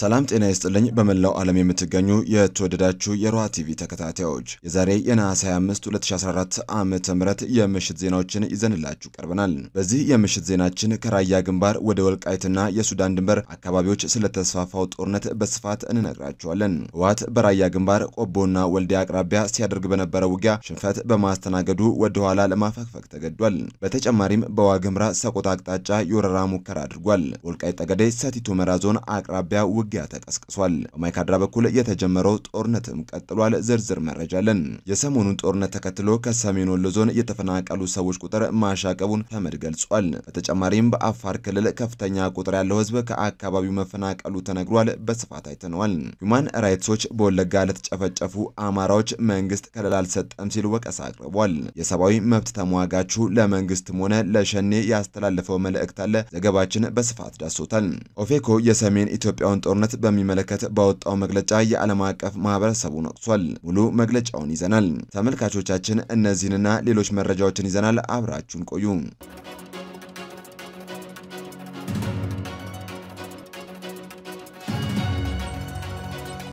ሰላም ጤና ይስጥልኝ። በመላው ዓለም የምትገኙ የተወደዳችሁ የሮሃ ቲቪ ተከታታዮች የዛሬ የነሐሴ 25 2014 ዓመተ ምህረት የምሽት ዜናዎችን ይዘንላችሁ ቀርበናል። በዚህ የምሽት ዜናችን ከራያ ግንባር ወደ ወልቃይትና የሱዳን ድንበር አካባቢዎች ስለተስፋፋው ጦርነት በስፋት እንነግራችኋለን። ህወሓት በራያ ግንባር ቆቦና ወልዲያ አቅራቢያ ሲያደርግ በነበረ ውጊያ ሽንፈት በማስተናገዱ ወደ ኋላ ለማፈግፈግ ተገዷል። በተጨማሪም በዋግምራ ሰቆጣ አቅጣጫ የወረራ ሙከራ አድርጓል። ወልቃይት ጠገዴ ሰቲት ሁመራ ዞን አቅራቢያ ውጊያ ተቀስቅሷል። በማይካድራ በኩል የተጀመረው ጦርነትም ቀጥሏል። ዝርዝር መረጃ አለን። የሰሞኑን ጦርነት ተከትሎ ከሰሜን ወሎ ዞን የተፈናቀሉ ሰዎች ቁጥር ማሻቀቡን ተመድ ገልጿል። በተጨማሪም በአፋር ክልል ከፍተኛ ቁጥር ያለው ህዝብ ከአካባቢው መፈናቀሉ ተነግሯል። በስፋት አይተነዋል። ሁማን ራይትሶች በወለጋ ለተጨፈጨፉ አማራዎች መንግስት ከለላ አልሰጠም ሲል ወቀሳ አቅርቧል። የሰብአዊ መብት ተሟጋቹ ለመንግስትም ሆነ ለሸኔ ያስተላለፈው መልእክት አለ። ዘገባችን በስፋት ዳሶታል። ኦፌኮ የሰሜን ኢትዮጵያውን ጦር ጦርነት በሚመለከት ባወጣው መግለጫ የዓለም አቀፍ ማህበረሰቡ ነቅሷል። ሙሉ መግለጫውን ይዘናል። ተመልካቾቻችን እነዚህንና ሌሎች መረጃዎችን ይዘናል። አብራችሁን ቆዩ።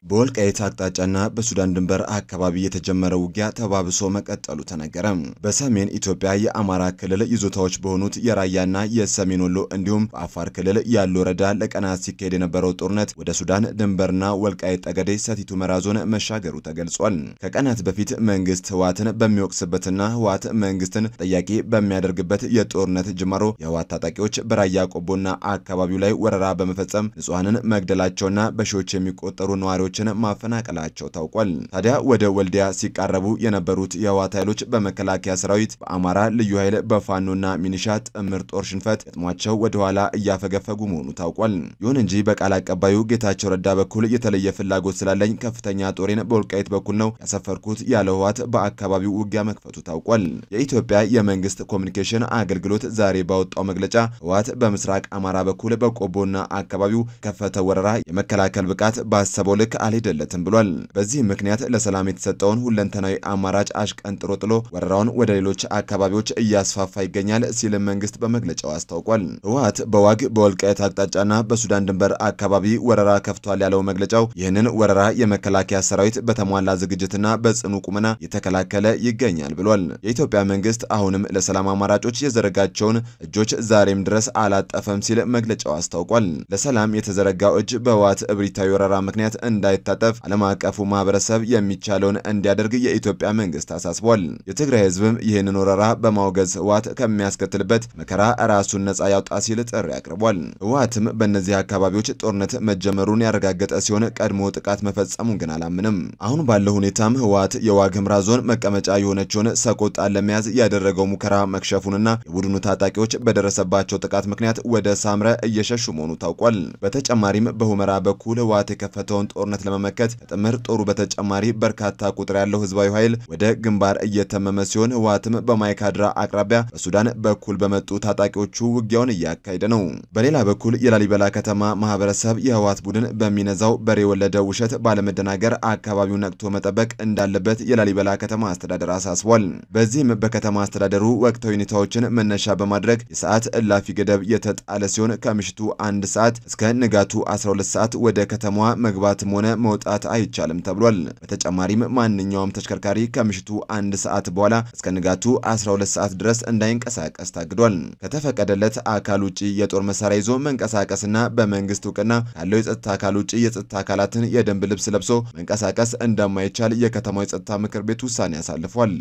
በወልቃይት አቅጣጫና በሱዳን ድንበር አካባቢ የተጀመረ ውጊያ ተባብሶ መቀጠሉ ተነገረ። በሰሜን ኢትዮጵያ የአማራ ክልል ይዞታዎች በሆኑት የራያና የሰሜን ወሎ እንዲሁም በአፋር ክልል ያሉ ወረዳ ለቀናት ሲካሄድ የነበረው ጦርነት ወደ ሱዳን ድንበርና ወልቃይት ጠገዴ ሰቲት ሁመራ ዞን መሻገሩ ተገልጿል። ከቀናት በፊት መንግስት ህወሓትን በሚወቅስበትና ህወሓት መንግስትን ጠያቂ በሚያደርግበት የጦርነት ጅማሮ የህወሓት ታጣቂዎች በራያ ቆቦና አካባቢው ላይ ወረራ በመፈጸም ንጹሐንን መግደላቸውና በሺዎች የሚቆጠሩ ነዋሪዎች ነዋሪዎችን ማፈናቀላቸው ታውቋል። ታዲያ ወደ ወልዲያ ሲቃረቡ የነበሩት የህወሓት ኃይሎች በመከላከያ ሰራዊት፣ በአማራ ልዩ ኃይል፣ በፋኖና ሚኒሻ ጥምር ጦር ሽንፈት ገጥሟቸው ወደኋላ እያፈገፈጉ መሆኑ ታውቋል። ይሁን እንጂ በቃል አቀባዩ ጌታቸው ረዳ በኩል የተለየ ፍላጎት ስላለኝ ከፍተኛ ጦሬን በወልቃይት በኩል ነው ያሰፈርኩት ያለ ህወሓት በአካባቢው ውጊያ መክፈቱ ታውቋል። የኢትዮጵያ የመንግስት ኮሚኒኬሽን አገልግሎት ዛሬ ባወጣው መግለጫ ህወሓት በምስራቅ አማራ በኩል በቆቦና አካባቢው ከፈተ ወረራ የመከላከል ብቃት ባሰበው ልክ አልሄደለትም ብሏል። በዚህ ምክንያት ለሰላም የተሰጠውን ሁለንተናዊ አማራጭ አሽቀንጥሮ ጥሎ ወረራውን ወደ ሌሎች አካባቢዎች እያስፋፋ ይገኛል ሲል መንግስት በመግለጫው አስታውቋል። ህወሓት በዋግ በወልቃየት አቅጣጫና በሱዳን ድንበር አካባቢ ወረራ ከፍቷል ያለው መግለጫው ይህንን ወረራ የመከላከያ ሰራዊት በተሟላ ዝግጅትና በጽኑ ቁመና የተከላከለ ይገኛል ብሏል። የኢትዮጵያ መንግስት አሁንም ለሰላም አማራጮች የዘረጋቸውን እጆች ዛሬም ድረስ አላጠፈም ሲል መግለጫው አስታውቋል። ለሰላም የተዘረጋው እጅ በህወሓት እብሪታዊ ወረራ ምክንያት እንዳይ እንዳይታጠፍ ዓለም አቀፉ ማህበረሰብ የሚቻለውን እንዲያደርግ የኢትዮጵያ መንግስት አሳስቧል። የትግራይ ህዝብም ይህንን ወረራ በማውገዝ ህወሓት ከሚያስከትልበት መከራ ራሱን ነጻ ያውጣ ሲል ጥሪ አቅርቧል። ህወሓትም በእነዚህ አካባቢዎች ጦርነት መጀመሩን ያረጋገጠ ሲሆን ቀድሞ ጥቃት መፈጸሙን ግን አላምንም። አሁን ባለው ሁኔታም ህወሓት የዋግምራ ዞን መቀመጫ የሆነችውን ሰቆጣን ለመያዝ ያደረገው ሙከራ መክሸፉንና የቡድኑ ታጣቂዎች በደረሰባቸው ጥቃት ምክንያት ወደ ሳምረ እየሸሹ መሆኑ ታውቋል። በተጨማሪም በሁመራ በኩል ህወሓት የከፈተውን ጦርነት ለመመከት ጥምር ጦሩ በተጨማሪ በርካታ ቁጥር ያለው ህዝባዊ ኃይል ወደ ግንባር እየተመመ ሲሆን ህወሓትም በማይካድራ አቅራቢያ በሱዳን በኩል በመጡ ታጣቂዎቹ ውጊያውን እያካሄደ ነው። በሌላ በኩል የላሊበላ ከተማ ማህበረሰብ የህወሓት ቡድን በሚነዛው በሬ የወለደ ውሸት ባለመደናገር አካባቢው ነቅቶ መጠበቅ እንዳለበት የላሊበላ ከተማ አስተዳደር አሳስቧል። በዚህም በከተማ አስተዳደሩ ወቅታዊ ሁኔታዎችን መነሻ በማድረግ የሰዓት እላፊ ገደብ የተጣለ ሲሆን ከምሽቱ አንድ ሰዓት እስከ ንጋቱ 12 ሰዓት ወደ ከተማዋ መግባትም ሆነ መውጣት አይቻልም ተብሏል። በተጨማሪም ማንኛውም ተሽከርካሪ ከምሽቱ አንድ ሰዓት በኋላ እስከ ንጋቱ 12 ሰዓት ድረስ እንዳይንቀሳቀስ ታግዷል። ከተፈቀደለት አካል ውጭ የጦር መሳሪያ ይዞ መንቀሳቀስና በመንግስት እውቅና ካለው የጸጥታ አካል ውጭ የጸጥታ አካላትን የደንብ ልብስ ለብሶ መንቀሳቀስ እንደማይቻል የከተማው የጸጥታ ምክር ቤት ውሳኔ አሳልፏል።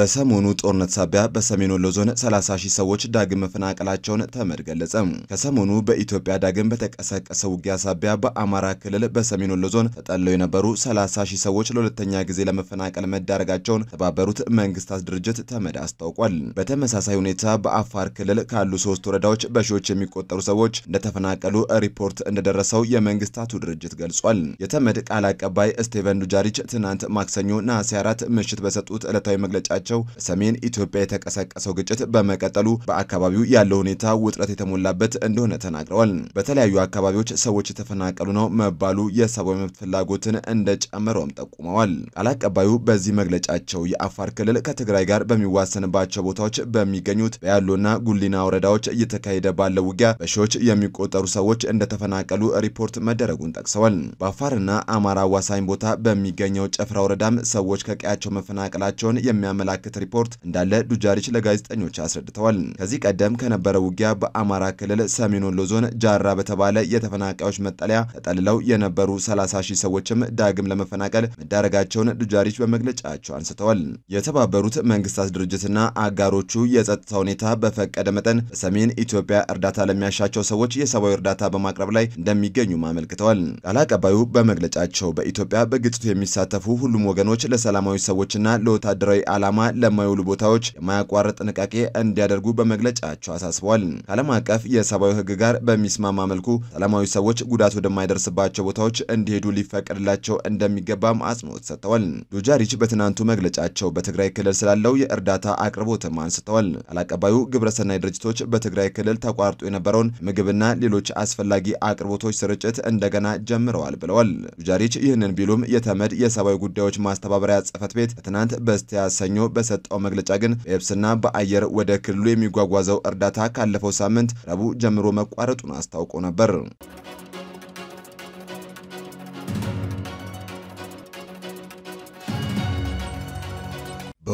በሰሞኑ ጦርነት ሳቢያ በሰሜን ወሎ ዞን 30 ሺህ ሰዎች ዳግም መፈናቀላቸውን ተመድ ገለጸ። ከሰሞኑ በኢትዮጵያ ዳግም በተቀሰቀሰ ውጊያ ሳቢያ በአማራ ክልል በሰሜን ወሎ ዞን ተጠለው የነበሩ 30 ሺህ ሰዎች ለሁለተኛ ጊዜ ለመፈናቀል መዳረጋቸውን የተባበሩት መንግስታት ድርጅት ተመድ አስታውቋል። በተመሳሳይ ሁኔታ በአፋር ክልል ካሉ ሶስት ወረዳዎች በሺዎች የሚቆጠሩ ሰዎች እንደተፈናቀሉ ሪፖርት እንደደረሰው የመንግስታቱ ድርጅት ገልጿል። የተመድ ቃል አቀባይ ስቴቨን ዱጃሪች ትናንት ማክሰኞ ነሐሴ 4 ምሽት በሰጡት ዕለታዊ መግለጫቸው መሆናቸው በሰሜን ኢትዮጵያ የተቀሰቀሰው ግጭት በመቀጠሉ በአካባቢው ያለው ሁኔታ ውጥረት የተሞላበት እንደሆነ ተናግረዋል። በተለያዩ አካባቢዎች ሰዎች የተፈናቀሉ ነው መባሉ የሰብአዊ መብት ፍላጎትን እንደጨመረውም ጠቁመዋል። ቃል አቀባዩ በዚህ መግለጫቸው የአፋር ክልል ከትግራይ ጋር በሚዋሰንባቸው ቦታዎች በሚገኙት በያሎና ጉሊና ወረዳዎች እየተካሄደ ባለው ውጊያ በሺዎች የሚቆጠሩ ሰዎች እንደተፈናቀሉ ሪፖርት መደረጉን ጠቅሰዋል። በአፋርና አማራ አዋሳኝ ቦታ በሚገኘው ጨፍራ ወረዳም ሰዎች ከቀያቸው መፈናቀላቸውን የሚያመላ የሚያመላክት ሪፖርት እንዳለ ዱጃሪች ለጋዜጠኞች አስረድተዋል። ከዚህ ቀደም ከነበረ ውጊያ በአማራ ክልል ሰሜን ወሎ ዞን ጃራ በተባለ የተፈናቃዮች መጠለያ ተጠልለው የነበሩ 30 ሺህ ሰዎችም ዳግም ለመፈናቀል መዳረጋቸውን ዱጃሪች በመግለጫቸው አንስተዋል። የተባበሩት መንግስታት ድርጅትና አጋሮቹ የጸጥታ ሁኔታ በፈቀደ መጠን በሰሜን ኢትዮጵያ እርዳታ ለሚያሻቸው ሰዎች የሰብአዊ እርዳታ በማቅረብ ላይ እንደሚገኙም አመልክተዋል። ቃል አቀባዩ በመግለጫቸው በኢትዮጵያ በግጭቱ የሚሳተፉ ሁሉም ወገኖች ለሰላማዊ ሰዎችና ለወታደራዊ ዓላማ ከተማ ለማይውሉ ቦታዎች የማያቋርጥ ጥንቃቄ እንዲያደርጉ በመግለጫቸው አሳስበዋል። ከዓለም አቀፍ የሰብአዊ ሕግ ጋር በሚስማማ መልኩ ሰላማዊ ሰዎች ጉዳት ወደማይደርስባቸው ቦታዎች እንዲሄዱ ሊፈቀድላቸው እንደሚገባም አጽንኦት ሰጥተዋል። ዱጃሪች በትናንቱ መግለጫቸው በትግራይ ክልል ስላለው የእርዳታ አቅርቦትም አንስተዋል። ቃል አቀባዩ ግብረሰናይ ድርጅቶች በትግራይ ክልል ተቋርጦ የነበረውን ምግብና ሌሎች አስፈላጊ አቅርቦቶች ስርጭት እንደገና ጀምረዋል ብለዋል። ዱጃሪች ይህንን ቢሉም የተመድ የሰብአዊ ጉዳዮች ማስተባበሪያ ጽህፈት ቤት ትናንት በስቲያ ሰኞ በሰጠው መግለጫ ግን በየብስና በአየር ወደ ክልሉ የሚጓጓዘው እርዳታ ካለፈው ሳምንት ረቡዕ ጀምሮ መቋረጡን አስታውቆ ነበር።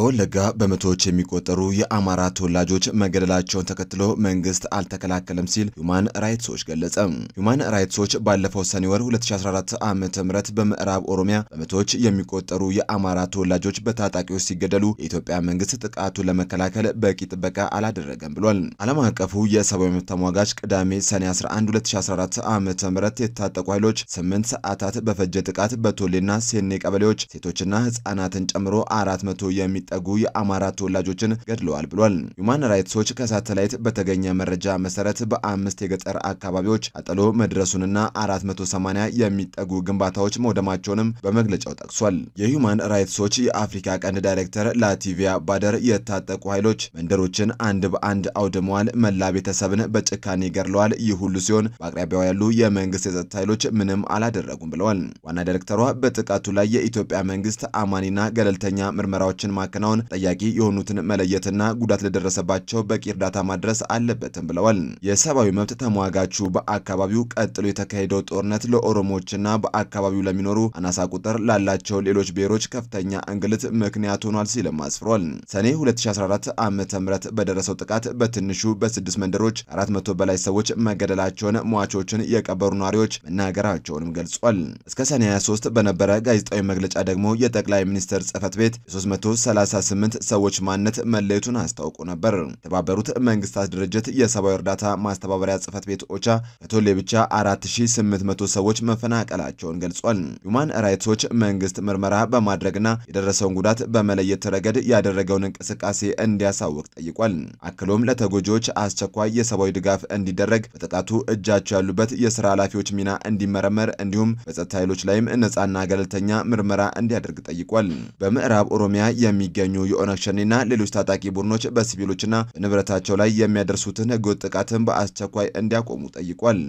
በወለጋ በመቶዎች የሚቆጠሩ የአማራ ተወላጆች መገደላቸውን ተከትሎ መንግስት አልተከላከለም ሲል ሁማን ራይትስ ዎች ገለጸ። ሁማን ራይትስ ዎች ባለፈው ሰኔ ወር 2014 ዓ ም በምዕራብ ኦሮሚያ በመቶዎች የሚቆጠሩ የአማራ ተወላጆች በታጣቂዎች ሲገደሉ የኢትዮጵያ መንግስት ጥቃቱን ለመከላከል በቂ ጥበቃ አላደረገም ብሏል። ዓለም አቀፉ የሰብአዊ መብት ተሟጋች ቅዳሜ ሰኔ 11 2014 ዓ ም የታጠቁ ኃይሎች 8 ሰዓታት በፈጀ ጥቃት በቶሌና ሴኔ ቀበሌዎች ሴቶችና ህጻናትን ጨምሮ መቶ የሚጠ የሚጠጉ የአማራ ተወላጆችን ገድለዋል ብሏል። ሁማን ራይትሶች ከሳተላይት በተገኘ መረጃ መሰረት በአምስት የገጠር አካባቢዎች አጠሎ መድረሱንና 480 የሚጠጉ ግንባታዎች መውደማቸውንም በመግለጫው ጠቅሷል። የሁማን ራይትሶች የአፍሪካ ቀንድ ዳይሬክተር ላቲቪያ ባደር የታጠቁ ኃይሎች መንደሮችን አንድ በአንድ አውድመዋል፣ መላ ቤተሰብን በጭካኔ ገድለዋል። ይህ ሁሉ ሲሆን በአቅራቢያው ያሉ የመንግስት የጸጥታ ኃይሎች ምንም አላደረጉም ብለዋል። ዋና ዳይሬክተሯ በጥቃቱ ላይ የኢትዮጵያ መንግስት አማኒና ገለልተኛ ምርመራዎችን ማከናወን ዋናውን ጠያቂ የሆኑትን መለየትና ጉዳት ለደረሰባቸው በቂ እርዳታ ማድረስ አለበትም ብለዋል። የሰብአዊ መብት ተሟጋቹ በአካባቢው ቀጥሎ የተካሄደው ጦርነት ለኦሮሞዎችና በአካባቢው ለሚኖሩ አናሳ ቁጥር ላላቸው ሌሎች ብሔሮች ከፍተኛ እንግልት ምክንያት ሆኗል ሲልም አስፍሯል። ሰኔ 2014 ዓ ም በደረሰው ጥቃት በትንሹ በስድስት መንደሮች 400 በላይ ሰዎች መገደላቸውን ሟቾችን የቀበሩ ነዋሪዎች መናገራቸውንም ገልጿል። እስከ ሰኔ 23 በነበረ ጋዜጣዊ መግለጫ ደግሞ የጠቅላይ ሚኒስትር ጽህፈት ቤት የ330 68 ሰዎች ማንነት መለየቱን አስታውቆ ነበር። የተባበሩት መንግስታት ድርጅት የሰብአዊ እርዳታ ማስተባበሪያ ጽህፈት ቤት ኦቻ በቶሌ ብቻ 4800 ሰዎች መፈናቀላቸውን ገልጿል። ሁማን ራይትስ ዎች መንግስት ምርመራ በማድረግና የደረሰውን ጉዳት በመለየት ረገድ ያደረገውን እንቅስቃሴ እንዲያሳውቅ ጠይቋል። አክሎም ለተጎጂዎች አስቸኳይ የሰብአዊ ድጋፍ እንዲደረግ፣ በጥቃቱ እጃቸው ያሉበት የስራ ኃላፊዎች ሚና እንዲመረመር እንዲሁም በጸጥታ ኃይሎች ላይም ነፃና ገለልተኛ ምርመራ እንዲያደርግ ጠይቋል። በምዕራብ ኦሮሚያ የሚገ የሚገኙ የኦነግ ሸኔና ሌሎች ታጣቂ ቡድኖች በሲቪሎችና ንብረታቸው ላይ የሚያደርሱትን ህገወጥ ጥቃትን በአስቸኳይ እንዲያቆሙ ጠይቋል።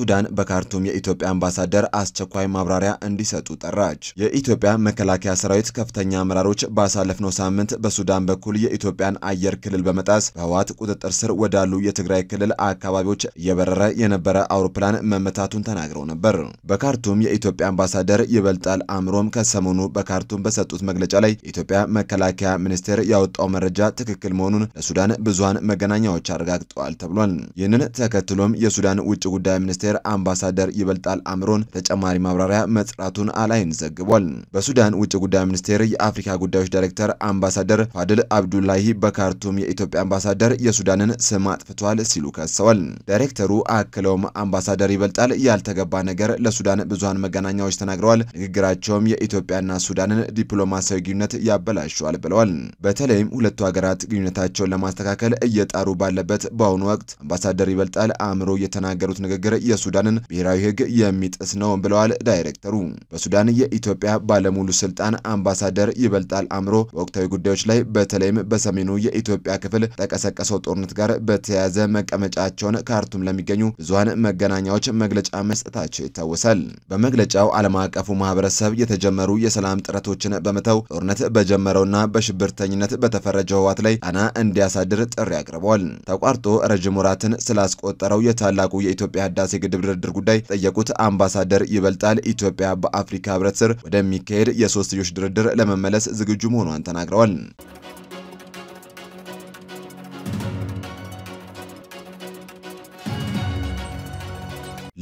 ሱዳን በካርቱም የኢትዮጵያ አምባሳደር አስቸኳይ ማብራሪያ እንዲሰጡ ጠራች። የኢትዮጵያ መከላከያ ሰራዊት ከፍተኛ አመራሮች ባሳለፍነው ሳምንት በሱዳን በኩል የኢትዮጵያን አየር ክልል በመጣስ በህወሓት ቁጥጥር ስር ወዳሉ የትግራይ ክልል አካባቢዎች እየበረረ የነበረ አውሮፕላን መመታቱን ተናግረው ነበር። በካርቱም የኢትዮጵያ አምባሳደር ይበልጣል አእምሮም ከሰሞኑ በካርቱም በሰጡት መግለጫ ላይ የኢትዮጵያ መከላከያ ሚኒስቴር ያወጣው መረጃ ትክክል መሆኑን ለሱዳን ብዙሃን መገናኛዎች አረጋግጠዋል ተብሏል። ይህንን ተከትሎም የሱዳን ውጭ ጉዳይ ሚኒስቴር ሚኒስቴር አምባሳደር ይበልጣል አምሮን ተጨማሪ ማብራሪያ መጽራቱን አላይን ዘግቧል። በሱዳን ውጭ ጉዳይ ሚኒስቴር የአፍሪካ ጉዳዮች ዳይሬክተር አምባሳደር ፋድል አብዱላሂ በካርቱም የኢትዮጵያ አምባሳደር የሱዳንን ስም አጥፍቷል ሲሉ ከሰዋል። ዳይሬክተሩ አክለውም አምባሳደር ይበልጣል ያልተገባ ነገር ለሱዳን ብዙሃን መገናኛዎች ተናግረዋል። ንግግራቸውም የኢትዮጵያና ሱዳንን ዲፕሎማሲያዊ ግንኙነት ያበላሸዋል ብለዋል። በተለይም ሁለቱ ሀገራት ግንኙነታቸውን ለማስተካከል እየጣሩ ባለበት በአሁኑ ወቅት አምባሳደር ይበልጣል አእምሮ የተናገሩት ንግግር የሱዳንን ብሔራዊ ሕግ የሚጥስ ነው ብለዋል ዳይሬክተሩ። በሱዳን የኢትዮጵያ ባለሙሉ ስልጣን አምባሳደር ይበልጣል አምሮ በወቅታዊ ጉዳዮች ላይ በተለይም በሰሜኑ የኢትዮጵያ ክፍል ተቀሰቀሰው ጦርነት ጋር በተያያዘ መቀመጫቸውን ካርቱም ለሚገኙ ብዙሀን መገናኛዎች መግለጫ መስጠታቸው ይታወሳል። በመግለጫው ዓለም አቀፉ ማህበረሰብ የተጀመሩ የሰላም ጥረቶችን በመተው ጦርነት በጀመረውና በሽብርተኝነት በተፈረጀው ህወሓት ላይ ጫና እንዲያሳድር ጥሪ አቅርበዋል። ተቋርጦ ረዥም ወራትን ስላስቆጠረው የታላቁ የኢትዮጵያ ህዳሴ የግድብ ድርድር ጉዳይ ጠየቁት። አምባሳደር ይበልጣል ኢትዮጵያ በአፍሪካ ህብረት ስር ወደሚካሄድ የሶስትዮሽ ድርድር ለመመለስ ዝግጁ መሆኗን ተናግረዋል።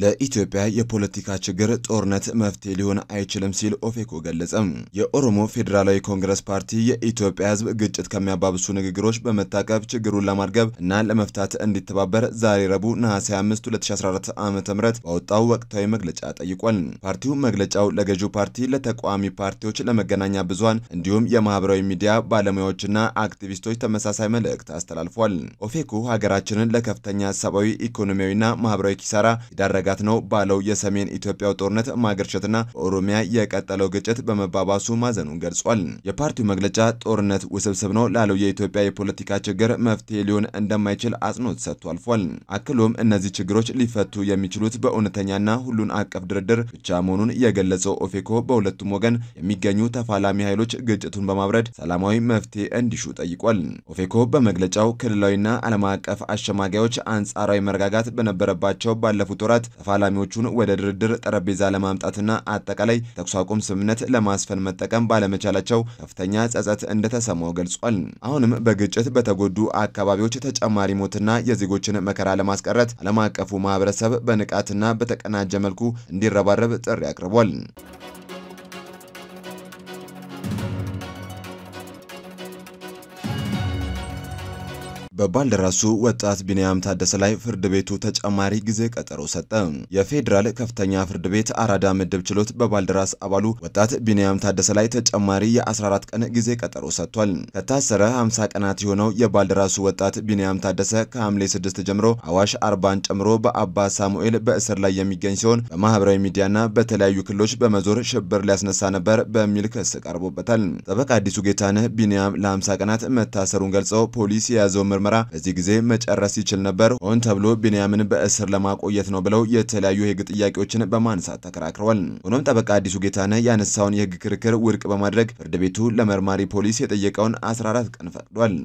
ለኢትዮጵያ የፖለቲካ ችግር ጦርነት መፍትሄ ሊሆን አይችልም ሲል ኦፌኮ ገለጸም። የኦሮሞ ፌዴራላዊ ኮንግረስ ፓርቲ የኢትዮጵያ ሕዝብ ግጭት ከሚያባብሱ ንግግሮች በመታቀብ ችግሩን ለማርገብ እና ለመፍታት እንዲተባበር ዛሬ ረቡዕ ነሐሴ 5 2014 ዓ ም ባወጣው ወቅታዊ መግለጫ ጠይቋል። ፓርቲው መግለጫው ለገዢው ፓርቲ፣ ለተቃዋሚ ፓርቲዎች፣ ለመገናኛ ብዙሃን እንዲሁም የማህበራዊ ሚዲያ ባለሙያዎችና አክቲቪስቶች ተመሳሳይ መልእክት አስተላልፏል። ኦፌኮ ሀገራችንን ለከፍተኛ ሰብአዊ ኢኮኖሚያዊና ማህበራዊ ኪሳራ ይዳረጋል መረጋጋት ነው ባለው የሰሜን ኢትዮጵያው ጦርነት ማገርሸትና በኦሮሚያ የቀጠለው ግጭት በመባባሱ ማዘኑን ገልጿል። የፓርቲው መግለጫ ጦርነት ውስብስብ ነው ላለው የኢትዮጵያ የፖለቲካ ችግር መፍትሄ ሊሆን እንደማይችል አጽንኦት ሰጥቶ አልፏል። አክሎም እነዚህ ችግሮች ሊፈቱ የሚችሉት በእውነተኛና ሁሉን አቀፍ ድርድር ብቻ መሆኑን የገለጸው ኦፌኮ በሁለቱም ወገን የሚገኙ ተፋላሚ ኃይሎች ግጭቱን በማብረድ ሰላማዊ መፍትሄ እንዲሹ ጠይቋል። ኦፌኮ በመግለጫው ክልላዊና ዓለም አቀፍ አሸማጊያዎች አንጻራዊ መረጋጋት በነበረባቸው ባለፉት ወራት ተፋላሚዎቹን ወደ ድርድር ጠረጴዛ ለማምጣትና አጠቃላይ ተኩስ አቁም ስምምነት ለማስፈን መጠቀም ባለመቻላቸው ከፍተኛ ጸጸት እንደተሰማው ገልጿል። አሁንም በግጭት በተጎዱ አካባቢዎች ተጨማሪ ሞትና የዜጎችን መከራ ለማስቀረት ዓለም አቀፉ ማህበረሰብ በንቃትና በተቀናጀ መልኩ እንዲረባረብ ጥሪ አቅርቧል። በባልደራሱ ወጣት ቢንያም ታደሰ ላይ ፍርድ ቤቱ ተጨማሪ ጊዜ ቀጠሮ ሰጠ። የፌዴራል ከፍተኛ ፍርድ ቤት አራዳ ምድብ ችሎት በባልደራስ አባሉ ወጣት ቢንያም ታደሰ ላይ ተጨማሪ የ14 ቀን ጊዜ ቀጠሮ ሰጥቷል። ከታሰረ 50 ቀናት የሆነው የባልደራሱ ወጣት ቢንያም ታደሰ ከሐምሌ 6 ጀምሮ አዋሽ አርባን ጨምሮ በአባ ሳሙኤል በእስር ላይ የሚገኝ ሲሆን በማህበራዊ ሚዲያና በተለያዩ ክልሎች በመዞር ሽብር ሊያስነሳ ነበር በሚል ክስ ቀርቦበታል። ጠበቃ አዲሱ ጌታነህ ቢንያም ለ50 ቀናት መታሰሩን ገልጸው ፖሊስ የያዘው ምርመ ምርመራ በዚህ ጊዜ መጨረስ ይችል ነበር። ሆን ተብሎ ቢንያምን በእስር ለማቆየት ነው ብለው የተለያዩ የህግ ጥያቄዎችን በማንሳት ተከራክረዋል። ሆኖም ጠበቃ አዲሱ ጌታነህ ያነሳውን የህግ ክርክር ውድቅ በማድረግ ፍርድ ቤቱ ለመርማሪ ፖሊስ የጠየቀውን 14 ቀን ፈቅዷል።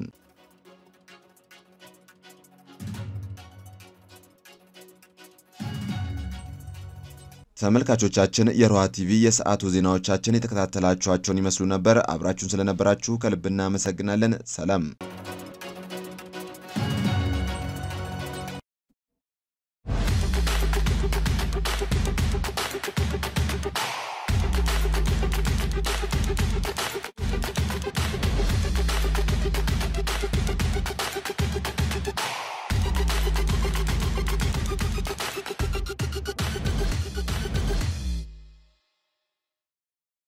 ተመልካቾቻችን የሮሃ ቲቪ የሰዓቱ ዜናዎቻችን የተከታተላችኋቸውን ይመስሉ ነበር። አብራችሁን ስለነበራችሁ ከልብ እናመሰግናለን። ሰላም